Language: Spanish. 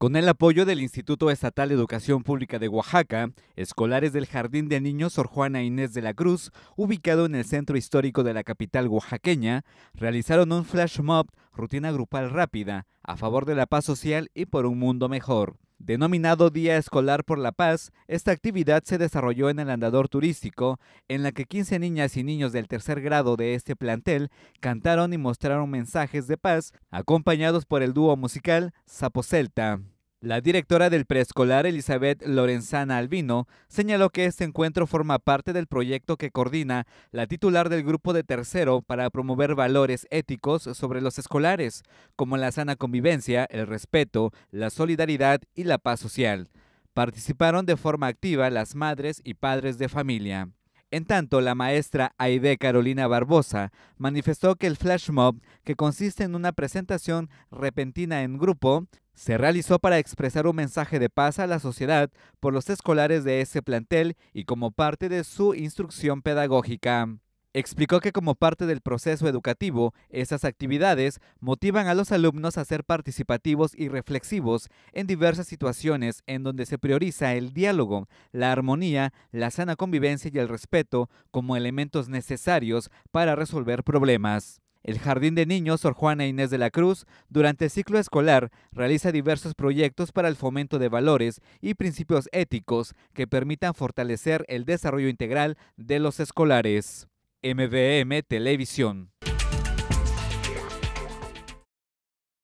Con el apoyo del Instituto Estatal de Educación Pública de Oaxaca, escolares del Jardín de Niños Sor Juana Inés de la Cruz, ubicado en el centro histórico de la capital oaxaqueña, realizaron un flash mob, rutina grupal rápida, a favor de la paz social y por un mundo mejor. Denominado Día Escolar por la Paz, esta actividad se desarrolló en el andador turístico, en la que 15 niñas y niños del tercer grado de este plantel cantaron y mostraron mensajes de paz, acompañados por el dúo musical Sapo Celta. La directora del preescolar Elizabeth Lorenzana Albino señaló que este encuentro forma parte del proyecto que coordina la titular del grupo de tercero para promover valores éticos sobre los escolares, como la sana convivencia, el respeto, la solidaridad y la paz social. Participaron de forma activa las madres y padres de familia. En tanto, la maestra Aide Carolina Barbosa manifestó que el flash mob, que consiste en una presentación repentina en grupo, se realizó para expresar un mensaje de paz a la sociedad por los escolares de ese plantel y como parte de su instrucción pedagógica. Explicó que como parte del proceso educativo, esas actividades motivan a los alumnos a ser participativos y reflexivos en diversas situaciones en donde se prioriza el diálogo, la armonía, la sana convivencia y el respeto como elementos necesarios para resolver problemas. El Jardín de Niños Sor Juana Inés de la Cruz, durante el ciclo escolar, realiza diversos proyectos para el fomento de valores y principios éticos que permitan fortalecer el desarrollo integral de los escolares. MVM Televisión.